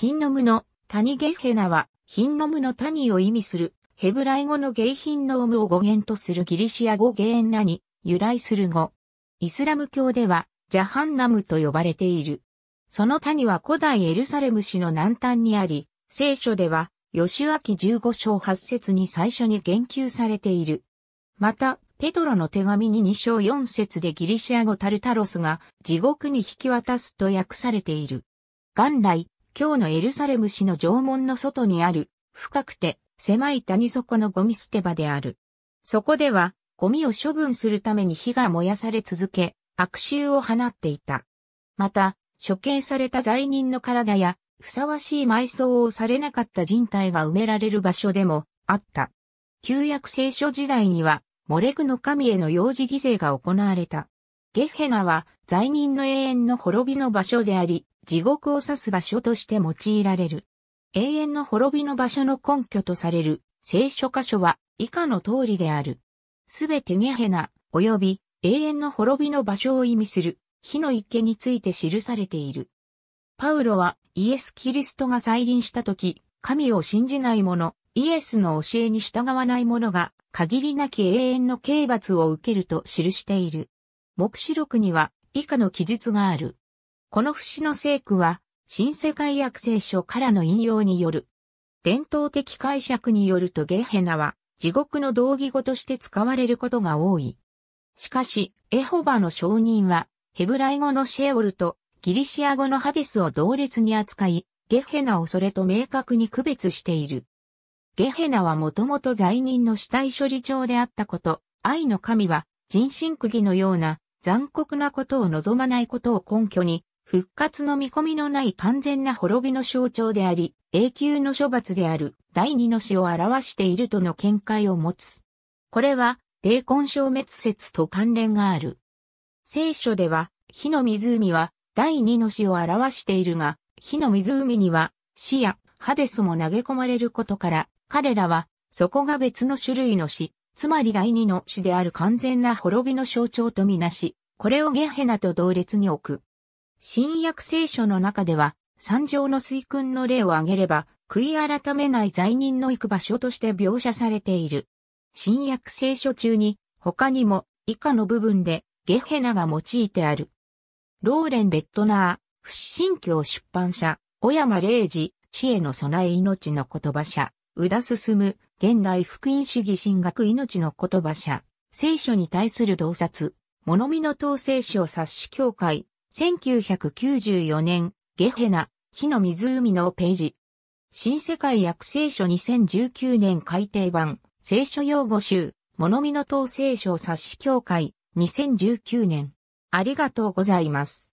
ヒンノムの谷ゲヘナは、ヒンノムの谷を意味する、ヘブライ語のゲイヒンノームを語源とするギリシア語ゲエンナに由来する語。イスラム教では、ジャハンナムと呼ばれている。その谷は古代エルサレム市の南端にあり、聖書では、吉明15章8節に最初に言及されている。また、ペトロの手紙に2章4節でギリシア語タルタロスが地獄に引き渡すと訳されている。元来、今日のエルサレム市の城門の外にある、深くて狭い谷底のゴミ捨て場である。そこでは、ゴミを処分するために火が燃やされ続け、悪臭を放っていた。また、処刑された罪人の体や、ふさわしい埋葬をされなかった人体が埋められる場所でもあった。旧約聖書時代には、モレクの神への幼児犠牲が行われた。ゲッヘナは罪人の永遠の滅びの場所であり、地獄を指す場所として用いられる。永遠の滅びの場所の根拠とされる聖書箇所は以下の通りである。すべてゲヘナ、及び永遠の滅びの場所を意味する火の池について記されている。パウロはイエス・キリストが再臨した時、神を信じない者、イエスの教えに従わない者が限りなき永遠の刑罰を受けると記している。目視録には以下の記述がある。この節の聖句は、新世界約聖書からの引用による。伝統的解釈によるとゲヘナは、地獄の道義語として使われることが多い。しかし、エホバの証人は、ヘブライ語のシェオルとギリシア語のハデスを同列に扱い、ゲヘナをそれと明確に区別している。ゲヘナはもともと罪人の死体処理場であったこと、愛の神は人身釘のような残酷なことを望まないことを根拠に、復活の見込みのない完全な滅びの象徴であり、永久の処罰である第二の死を表しているとの見解を持つ。これは、霊魂消滅説と関連がある。聖書では、火の湖は第二の死を表しているが、火の湖には死やハデスも投げ込まれることから、彼らはそこが別の種類の死、つまり第二の死である完全な滅びの象徴とみなし、これをゲヘナと同列に置く。新約聖書の中では、三条の水訓の例を挙げれば、悔い改めない罪人の行く場所として描写されている。新約聖書中に、他にも、以下の部分で、ゲヘナが用いてある。ローレン・ベットナー、不信教出版社、小山礼二、知恵の備え命の言葉社、宇田進、現代福音主義神学命の言葉者、聖書に対する洞察、物見の統聖書冊子協会、1994年、ゲヘナ、火の湖のページ。新世界訳聖書2019年改訂版、聖書用語集、物見の統聖書冊子協会、2019年。ありがとうございます。